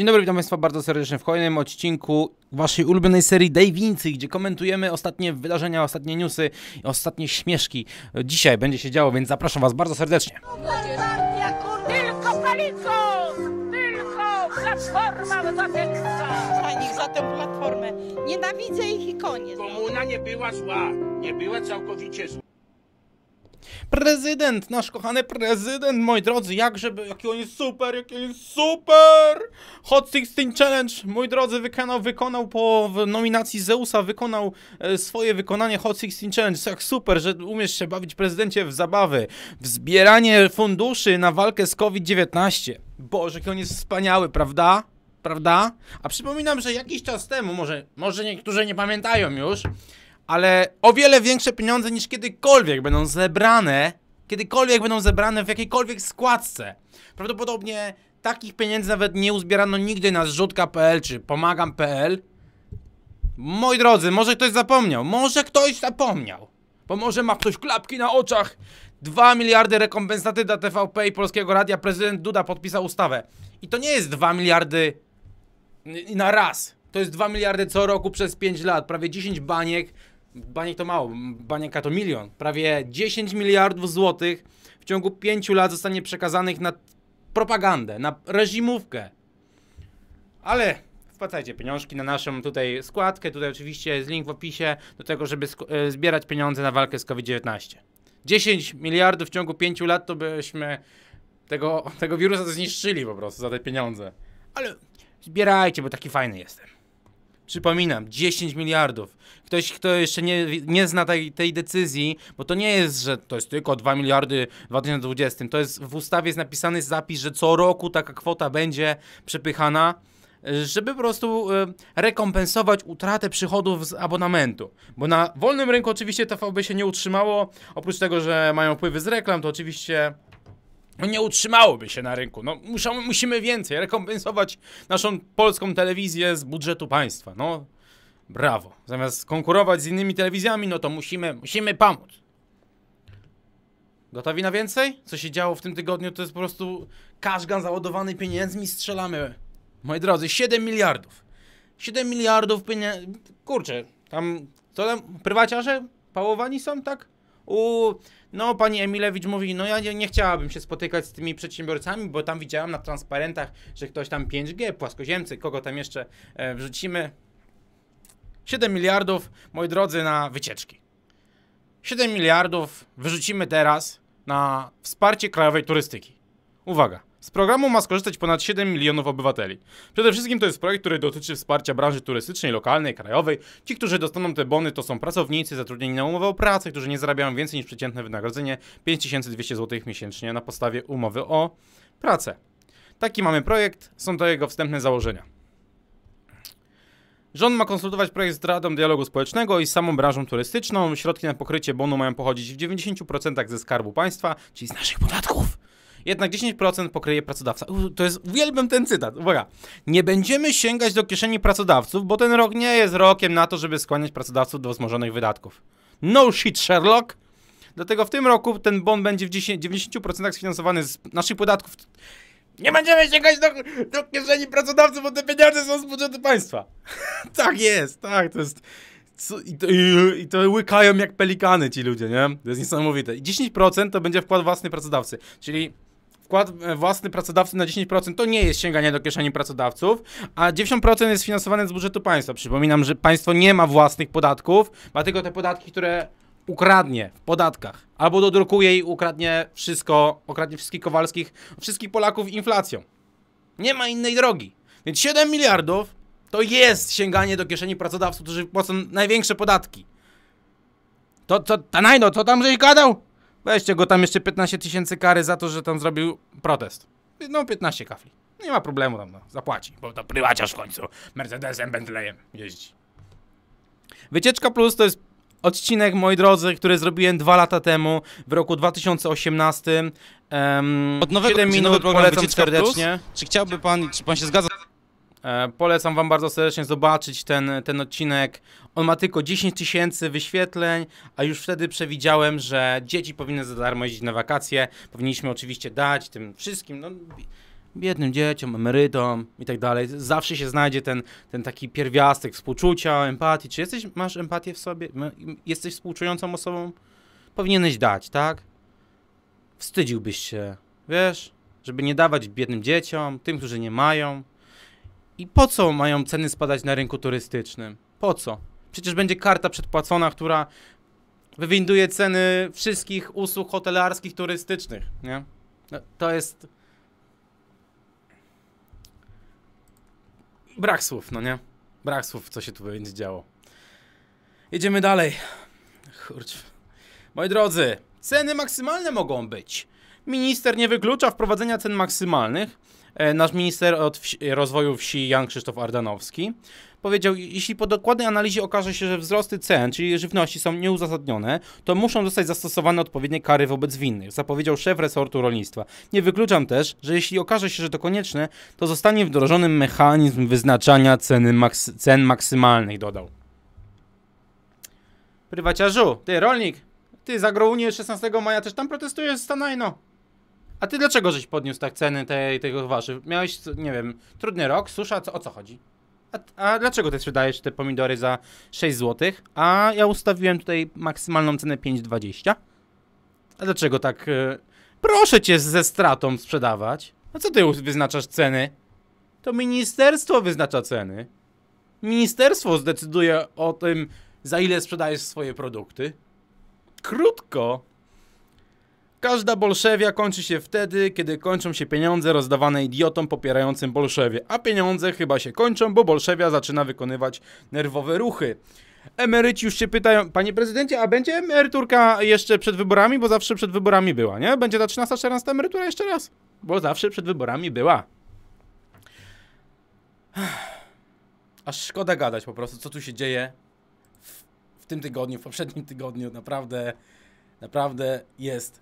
Dzień dobry, witam Państwa bardzo serdecznie w kolejnym odcinku Waszej ulubionej serii Dejwincy, gdzie komentujemy ostatnie wydarzenia, ostatnie newsy, ostatnie śmieszki. Dzisiaj będzie się działo, więc zapraszam Was bardzo serdecznie. Tylko Palico! Tylko Platforma Obywatelska! Za nich, za tę platformę. Nienawidzę ich i koniec. Komuna nie była zła, nie była całkowicie zła. Prezydent, nasz kochany prezydent, moi drodzy, jak żeby, jaki on jest super, jaki on jest super! Hot 16 Challenge, moi drodzy, wykonał, wykonał po nominacji Zeusa, wykonał e, swoje wykonanie Hot 16 Challenge. Jak super, że umiesz się bawić prezydencie w zabawy, w zbieranie funduszy na walkę z COVID-19. Boże, jaki on jest wspaniały, prawda? Prawda? A przypominam, że jakiś czas temu, może, może niektórzy nie pamiętają już, ale o wiele większe pieniądze niż kiedykolwiek będą zebrane, kiedykolwiek będą zebrane w jakiejkolwiek składce. Prawdopodobnie takich pieniędzy nawet nie uzbierano nigdy na zrzutka.pl czy pomagam.pl. Moi drodzy, może ktoś zapomniał, może ktoś zapomniał, bo może ma ktoś klapki na oczach. 2 miliardy rekompensaty dla TVP i Polskiego Radia, prezydent Duda podpisał ustawę. I to nie jest 2 miliardy na raz. To jest 2 miliardy co roku przez 5 lat, prawie 10 baniek Baniek to mało, banieka to milion. Prawie 10 miliardów złotych w ciągu 5 lat zostanie przekazanych na propagandę, na reżimówkę. Ale wpłacajcie pieniążki na naszą tutaj składkę. Tutaj oczywiście jest link w opisie do tego, żeby e, zbierać pieniądze na walkę z COVID-19. 10 miliardów w ciągu 5 lat to byśmy tego, tego wirusa zniszczyli po prostu za te pieniądze. Ale zbierajcie, bo taki fajny jestem. Przypominam, 10 miliardów. Ktoś, kto jeszcze nie, nie zna tej, tej decyzji, bo to nie jest, że to jest tylko 2 miliardy w 2020. To jest w ustawie jest napisany zapis, że co roku taka kwota będzie przepychana żeby po prostu e, rekompensować utratę przychodów z abonamentu. Bo na wolnym rynku oczywiście TVB się nie utrzymało, oprócz tego, że mają wpływy z reklam, to oczywiście no nie utrzymałoby się na rynku. No, muszą, musimy więcej rekompensować naszą polską telewizję z budżetu państwa. No, brawo. Zamiast konkurować z innymi telewizjami, no to musimy, musimy pomóc. Gotowi na więcej? Co się działo w tym tygodniu, to jest po prostu kaszgan załadowany pieniędzmi, strzelamy. Moi drodzy, 7 miliardów. 7 miliardów pieniędzy. Kurczę, tam, co tam, prywaciarze pałowani są, tak? U no pani Emilewicz mówi, no ja nie, nie chciałabym się spotykać z tymi przedsiębiorcami, bo tam widziałam na transparentach, że ktoś tam 5G, płaskoziemcy, kogo tam jeszcze e, wrzucimy. 7 miliardów, moi drodzy, na wycieczki. 7 miliardów wyrzucimy teraz na wsparcie krajowej turystyki. Uwaga. Z programu ma skorzystać ponad 7 milionów obywateli. Przede wszystkim to jest projekt, który dotyczy wsparcia branży turystycznej, lokalnej, krajowej. Ci, którzy dostaną te bony, to są pracownicy zatrudnieni na umowę o pracę, którzy nie zarabiają więcej niż przeciętne wynagrodzenie 5200 zł miesięcznie na podstawie umowy o pracę. Taki mamy projekt, są to jego wstępne założenia. Rząd ma konsultować projekt z Radą Dialogu Społecznego i z samą branżą turystyczną. Środki na pokrycie bonu mają pochodzić w 90% ze skarbu państwa, czyli z naszych podatków jednak 10% pokryje pracodawca. Uf, to jest, uwielbiam ten cytat, uwaga. Nie będziemy sięgać do kieszeni pracodawców, bo ten rok nie jest rokiem na to, żeby skłaniać pracodawców do wzmożonych wydatków. No shit, Sherlock! Dlatego w tym roku ten bon będzie w 10, 90% sfinansowany z naszych podatków. Nie będziemy sięgać do, do kieszeni pracodawców, bo te pieniądze są z budżetu państwa. tak jest, tak, to jest... Co, i, to, i, i, to, łykają jak pelikany ci ludzie, nie? To jest niesamowite. I 10% to będzie wkład własny pracodawcy. Czyli wkład e, własny pracodawcy na 10% to nie jest sięganie do kieszeni pracodawców, a 90% jest finansowane z budżetu państwa. Przypominam, że państwo nie ma własnych podatków, ma tylko te podatki, które ukradnie w podatkach, albo dodrukuje i ukradnie wszystko, okradnie wszystkich Kowalskich, wszystkich Polaków inflacją. Nie ma innej drogi. Więc 7 miliardów to jest sięganie do kieszeni pracodawców, którzy płacą największe podatki. To, to, Tanajno, co tam żeś gadał? Weźcie go tam jeszcze 15 tysięcy kary za to, że tam zrobił protest. No 15 kafli. Nie ma problemu tam, no. zapłaci, bo to prywaciarz w końcu Mercedesem, Bentleyem jeździ. Wycieczka Plus to jest odcinek, moi drodzy, który zrobiłem dwa lata temu, w roku 2018. Um, Od nowego, 7 minut nowy polecam Wycieczka serdecznie. Plus? Czy chciałby pan, czy pan się zgadza? E, polecam Wam bardzo serdecznie zobaczyć ten, ten odcinek. On ma tylko 10 tysięcy wyświetleń, a już wtedy przewidziałem, że dzieci powinny za darmo jeździć na wakacje. Powinniśmy oczywiście dać tym wszystkim, no, biednym dzieciom, emerytom i tak dalej. Zawsze się znajdzie ten, ten taki pierwiastek współczucia, empatii. Czy jesteś, masz empatię w sobie? Jesteś współczującą osobą? Powinieneś dać, tak? Wstydziłbyś się, wiesz? Żeby nie dawać biednym dzieciom, tym, którzy nie mają i po co mają ceny spadać na rynku turystycznym? Po co? Przecież będzie karta przedpłacona, która wywinduje ceny wszystkich usług hotelarskich, turystycznych, nie? No, to jest... Brak słów, no nie? Brak słów, co się tu będzie działo. Jedziemy dalej. Kurczę. Moi drodzy, ceny maksymalne mogą być. Minister nie wyklucza wprowadzenia cen maksymalnych E, nasz minister od rozwoju wsi Jan Krzysztof Ardanowski powiedział, jeśli po dokładnej analizie okaże się, że wzrosty cen, czyli żywności są nieuzasadnione, to muszą zostać zastosowane odpowiednie kary wobec winnych, zapowiedział szef resortu rolnictwa. Nie wykluczam też, że jeśli okaże się, że to konieczne, to zostanie wdrożony mechanizm wyznaczania ceny maks cen maksymalnych, dodał. Prywaciarzu, ty rolnik, ty za Grounię 16 maja też tam protestujesz, stanajno. A ty dlaczego żeś podniósł tak ceny tej, tego waszy? Miałeś, nie wiem, trudny rok, susza, co, o co chodzi? A, a dlaczego ty sprzedajesz te pomidory za 6 zł, a ja ustawiłem tutaj maksymalną cenę 5,20? A dlaczego tak... E, proszę cię ze stratą sprzedawać. A co ty wyznaczasz ceny? To ministerstwo wyznacza ceny. Ministerstwo zdecyduje o tym, za ile sprzedajesz swoje produkty. Krótko. Każda bolszewia kończy się wtedy, kiedy kończą się pieniądze rozdawane idiotom popierającym bolszewie, a pieniądze chyba się kończą, bo bolszewia zaczyna wykonywać nerwowe ruchy. Emeryci już się pytają, panie prezydencie, a będzie emeryturka jeszcze przed wyborami, bo zawsze przed wyborami była, nie? Będzie ta 13-14 emerytura jeszcze raz, bo zawsze przed wyborami była. Aż szkoda gadać po prostu, co tu się dzieje w, w tym tygodniu, w poprzednim tygodniu, naprawdę, naprawdę jest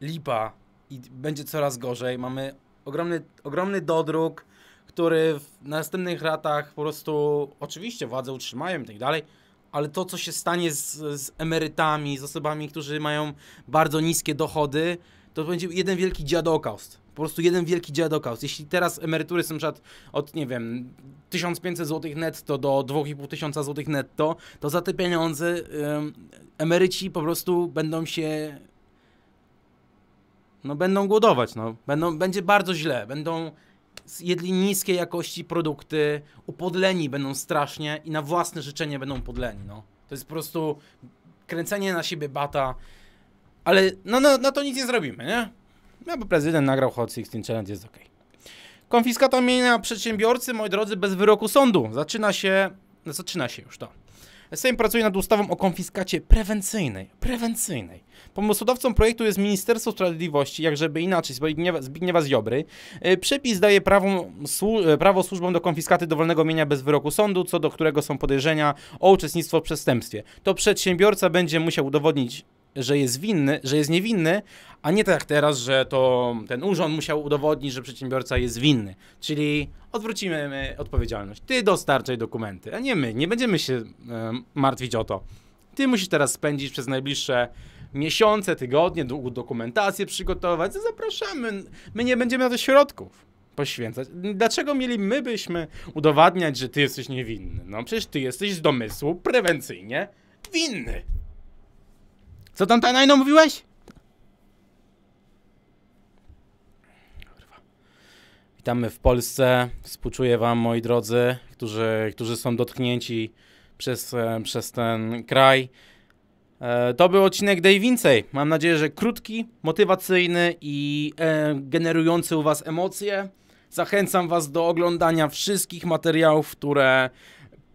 lipa i będzie coraz gorzej. Mamy ogromny, ogromny dodruk, który w następnych ratach po prostu oczywiście władze utrzymają i tak dalej, ale to, co się stanie z, z emerytami, z osobami, którzy mają bardzo niskie dochody, to będzie jeden wielki dziadokaust. Po prostu jeden wielki dziadokaust. Jeśli teraz emerytury są przykład od, nie wiem, 1500 zł netto do 2500 zł netto, to za te pieniądze ym, emeryci po prostu będą się no będą głodować, no. Będą, będzie bardzo źle, będą jedli niskiej jakości produkty, upodleni będą strasznie i na własne życzenie będą podleni, no. To jest po prostu kręcenie na siebie bata, ale no, no, no to nic nie zrobimy, nie? No bo prezydent nagrał Hot 16 Challenge, jest ok. Konfiskata mienia przedsiębiorcy, moi drodzy, bez wyroku sądu. Zaczyna się, no zaczyna się już to. Sejm pracuje nad ustawą o konfiskacie prewencyjnej. Prewencyjnej. Pomysłodawcą projektu jest Ministerstwo Sprawiedliwości, jak żeby inaczej, Zbigniewa, Ziobry. E, przepis daje prawo, e, prawo służbom do konfiskaty dowolnego mienia bez wyroku sądu, co do którego są podejrzenia o uczestnictwo w przestępstwie. To przedsiębiorca będzie musiał udowodnić że jest winny, że jest niewinny, a nie tak jak teraz, że to ten urząd musiał udowodnić, że przedsiębiorca jest winny. Czyli odwrócimy odpowiedzialność. Ty dostarczaj dokumenty, a nie my. Nie będziemy się e, martwić o to. Ty musisz teraz spędzić przez najbliższe miesiące, tygodnie, długą dokumentację przygotować. Zapraszamy. My nie będziemy na to środków poświęcać. Dlaczego mielibyśmy byśmy udowadniać, że ty jesteś niewinny? No przecież ty jesteś z domysłu prewencyjnie winny. Co tam tajno mówiłeś? Witamy w Polsce. Współczuję Wam, moi drodzy, którzy, którzy są dotknięci przez, e, przez ten kraj. E, to był odcinek Dej Więcej. Mam nadzieję, że krótki, motywacyjny i e, generujący u Was emocje. Zachęcam Was do oglądania wszystkich materiałów, które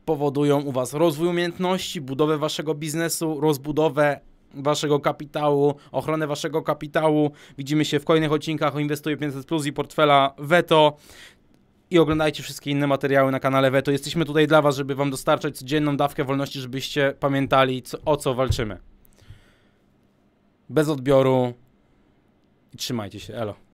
powodują u Was rozwój umiejętności, budowę Waszego biznesu, rozbudowę waszego kapitału, ochronę waszego kapitału. Widzimy się w kolejnych odcinkach o Inwestuję 500 Plus i portfela Veto i oglądajcie wszystkie inne materiały na kanale Veto. Jesteśmy tutaj dla Was, żeby Wam dostarczać codzienną dawkę wolności, żebyście pamiętali, co, o co walczymy. Bez odbioru. I trzymajcie się. Elo.